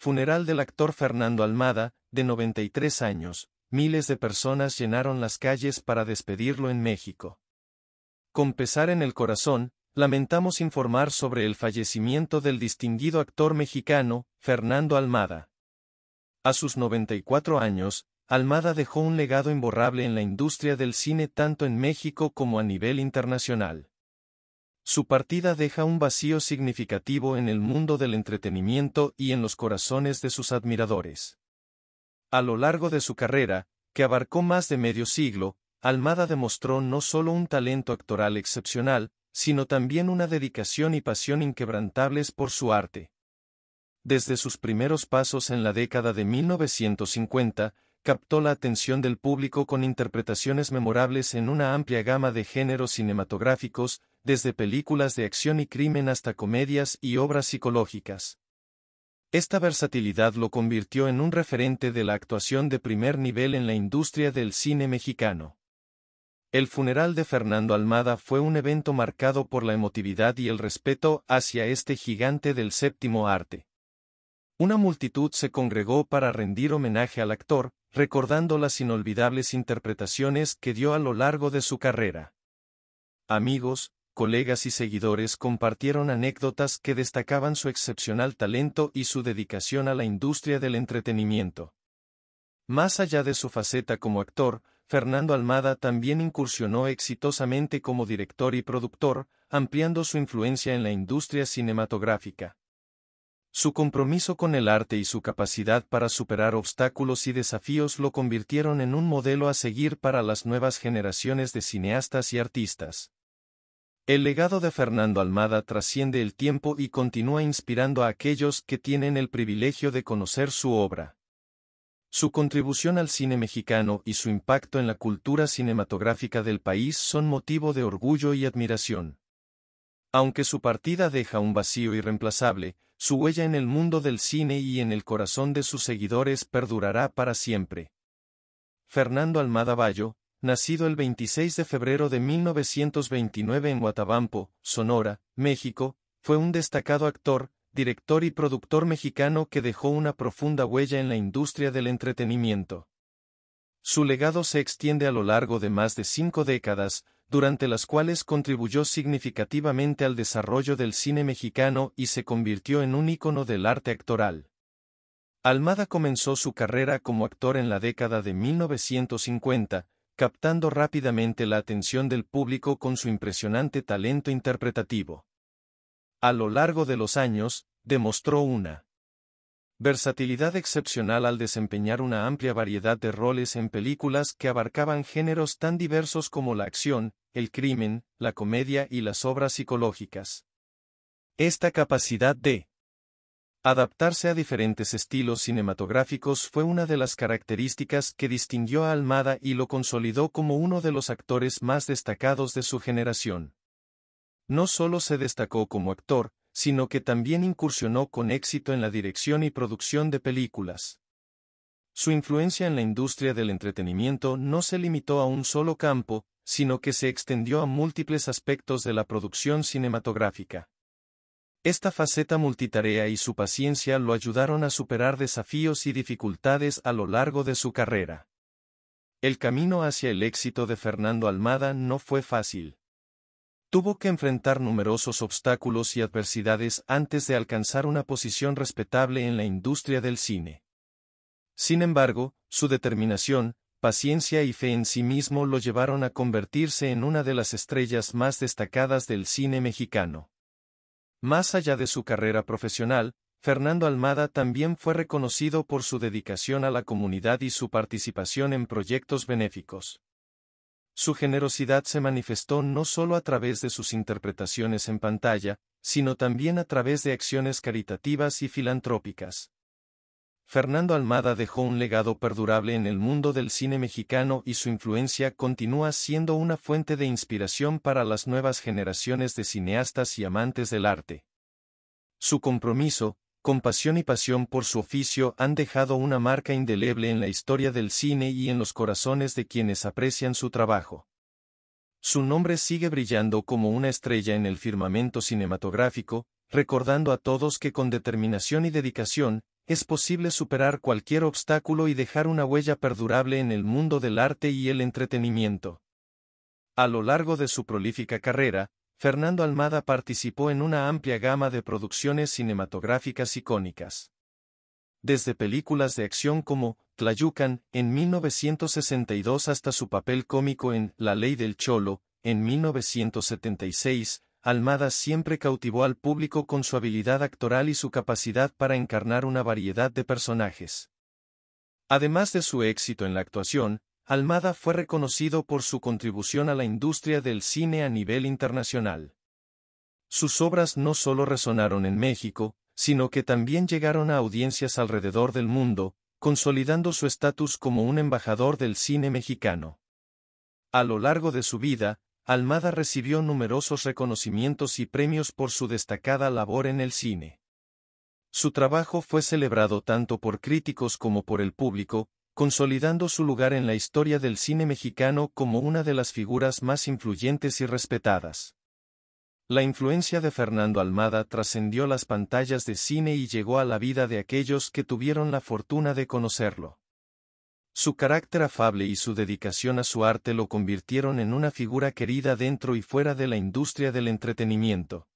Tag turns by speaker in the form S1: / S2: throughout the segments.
S1: Funeral del actor Fernando Almada, de 93 años, miles de personas llenaron las calles para despedirlo en México. Con pesar en el corazón, lamentamos informar sobre el fallecimiento del distinguido actor mexicano, Fernando Almada. A sus 94 años, Almada dejó un legado imborrable en la industria del cine tanto en México como a nivel internacional. Su partida deja un vacío significativo en el mundo del entretenimiento y en los corazones de sus admiradores. A lo largo de su carrera, que abarcó más de medio siglo, Almada demostró no solo un talento actoral excepcional, sino también una dedicación y pasión inquebrantables por su arte. Desde sus primeros pasos en la década de 1950, captó la atención del público con interpretaciones memorables en una amplia gama de géneros cinematográficos, desde películas de acción y crimen hasta comedias y obras psicológicas. Esta versatilidad lo convirtió en un referente de la actuación de primer nivel en la industria del cine mexicano. El funeral de Fernando Almada fue un evento marcado por la emotividad y el respeto hacia este gigante del séptimo arte. Una multitud se congregó para rendir homenaje al actor, recordando las inolvidables interpretaciones que dio a lo largo de su carrera. Amigos, colegas y seguidores compartieron anécdotas que destacaban su excepcional talento y su dedicación a la industria del entretenimiento. Más allá de su faceta como actor, Fernando Almada también incursionó exitosamente como director y productor, ampliando su influencia en la industria cinematográfica. Su compromiso con el arte y su capacidad para superar obstáculos y desafíos lo convirtieron en un modelo a seguir para las nuevas generaciones de cineastas y artistas. El legado de Fernando Almada trasciende el tiempo y continúa inspirando a aquellos que tienen el privilegio de conocer su obra. Su contribución al cine mexicano y su impacto en la cultura cinematográfica del país son motivo de orgullo y admiración. Aunque su partida deja un vacío irreemplazable, su huella en el mundo del cine y en el corazón de sus seguidores perdurará para siempre. Fernando Almada Bayo, nacido el 26 de febrero de 1929 en Guatabampo, Sonora, México, fue un destacado actor, director y productor mexicano que dejó una profunda huella en la industria del entretenimiento. Su legado se extiende a lo largo de más de cinco décadas, durante las cuales contribuyó significativamente al desarrollo del cine mexicano y se convirtió en un ícono del arte actoral. Almada comenzó su carrera como actor en la década de 1950, captando rápidamente la atención del público con su impresionante talento interpretativo. A lo largo de los años, demostró una Versatilidad excepcional al desempeñar una amplia variedad de roles en películas que abarcaban géneros tan diversos como la acción, el crimen, la comedia y las obras psicológicas. Esta capacidad de adaptarse a diferentes estilos cinematográficos fue una de las características que distinguió a Almada y lo consolidó como uno de los actores más destacados de su generación. No solo se destacó como actor, sino que también incursionó con éxito en la dirección y producción de películas. Su influencia en la industria del entretenimiento no se limitó a un solo campo, sino que se extendió a múltiples aspectos de la producción cinematográfica. Esta faceta multitarea y su paciencia lo ayudaron a superar desafíos y dificultades a lo largo de su carrera. El camino hacia el éxito de Fernando Almada no fue fácil. Tuvo que enfrentar numerosos obstáculos y adversidades antes de alcanzar una posición respetable en la industria del cine. Sin embargo, su determinación, paciencia y fe en sí mismo lo llevaron a convertirse en una de las estrellas más destacadas del cine mexicano. Más allá de su carrera profesional, Fernando Almada también fue reconocido por su dedicación a la comunidad y su participación en proyectos benéficos. Su generosidad se manifestó no solo a través de sus interpretaciones en pantalla, sino también a través de acciones caritativas y filantrópicas. Fernando Almada dejó un legado perdurable en el mundo del cine mexicano y su influencia continúa siendo una fuente de inspiración para las nuevas generaciones de cineastas y amantes del arte. Su compromiso, compasión y pasión por su oficio han dejado una marca indeleble en la historia del cine y en los corazones de quienes aprecian su trabajo. Su nombre sigue brillando como una estrella en el firmamento cinematográfico, recordando a todos que con determinación y dedicación, es posible superar cualquier obstáculo y dejar una huella perdurable en el mundo del arte y el entretenimiento. A lo largo de su prolífica carrera, Fernando Almada participó en una amplia gama de producciones cinematográficas icónicas. Desde películas de acción como Tlayucan, en 1962 hasta su papel cómico en La Ley del Cholo, en 1976, Almada siempre cautivó al público con su habilidad actoral y su capacidad para encarnar una variedad de personajes. Además de su éxito en la actuación, Almada fue reconocido por su contribución a la industria del cine a nivel internacional. Sus obras no solo resonaron en México, sino que también llegaron a audiencias alrededor del mundo, consolidando su estatus como un embajador del cine mexicano. A lo largo de su vida, Almada recibió numerosos reconocimientos y premios por su destacada labor en el cine. Su trabajo fue celebrado tanto por críticos como por el público, consolidando su lugar en la historia del cine mexicano como una de las figuras más influyentes y respetadas. La influencia de Fernando Almada trascendió las pantallas de cine y llegó a la vida de aquellos que tuvieron la fortuna de conocerlo. Su carácter afable y su dedicación a su arte lo convirtieron en una figura querida dentro y fuera de la industria del entretenimiento.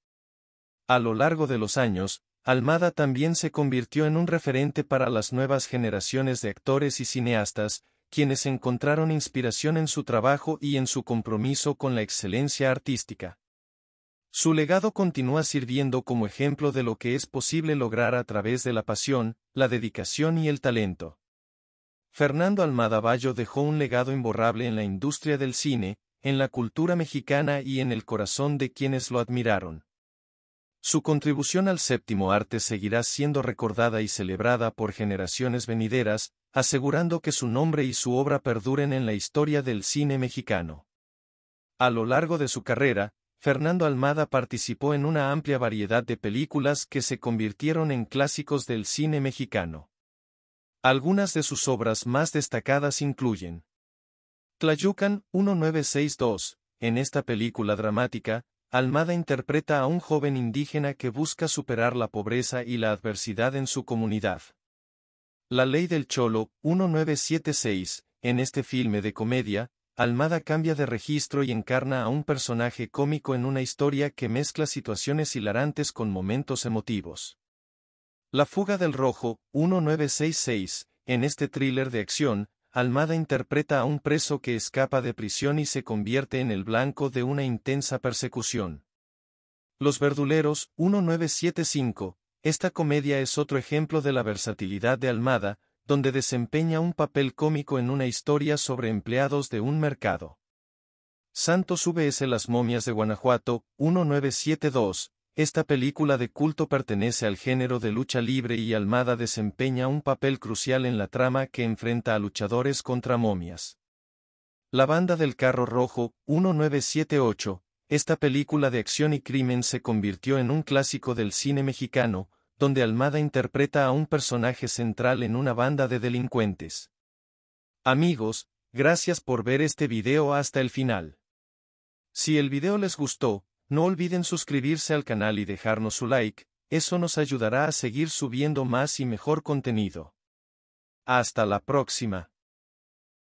S1: A lo largo de los años, Almada también se convirtió en un referente para las nuevas generaciones de actores y cineastas, quienes encontraron inspiración en su trabajo y en su compromiso con la excelencia artística. Su legado continúa sirviendo como ejemplo de lo que es posible lograr a través de la pasión, la dedicación y el talento. Fernando Almada Bayo dejó un legado imborrable en la industria del cine, en la cultura mexicana y en el corazón de quienes lo admiraron. Su contribución al séptimo arte seguirá siendo recordada y celebrada por generaciones venideras, asegurando que su nombre y su obra perduren en la historia del cine mexicano. A lo largo de su carrera, Fernando Almada participó en una amplia variedad de películas que se convirtieron en clásicos del cine mexicano. Algunas de sus obras más destacadas incluyen Tlayucan 1962, en esta película dramática, Almada interpreta a un joven indígena que busca superar la pobreza y la adversidad en su comunidad. La ley del Cholo, 1976, en este filme de comedia, Almada cambia de registro y encarna a un personaje cómico en una historia que mezcla situaciones hilarantes con momentos emotivos. La fuga del rojo, 1966, en este thriller de acción, Almada interpreta a un preso que escapa de prisión y se convierte en el blanco de una intensa persecución. Los Verduleros, 1975, esta comedia es otro ejemplo de la versatilidad de Almada, donde desempeña un papel cómico en una historia sobre empleados de un mercado. Santos VS Las momias de Guanajuato, 1972, esta película de culto pertenece al género de lucha libre y Almada desempeña un papel crucial en la trama que enfrenta a luchadores contra momias. La banda del carro rojo, 1978, esta película de acción y crimen se convirtió en un clásico del cine mexicano, donde Almada interpreta a un personaje central en una banda de delincuentes. Amigos, gracias por ver este video hasta el final. Si el video les gustó, no olviden suscribirse al canal y dejarnos su like, eso nos ayudará a seguir subiendo más y mejor contenido. Hasta la próxima.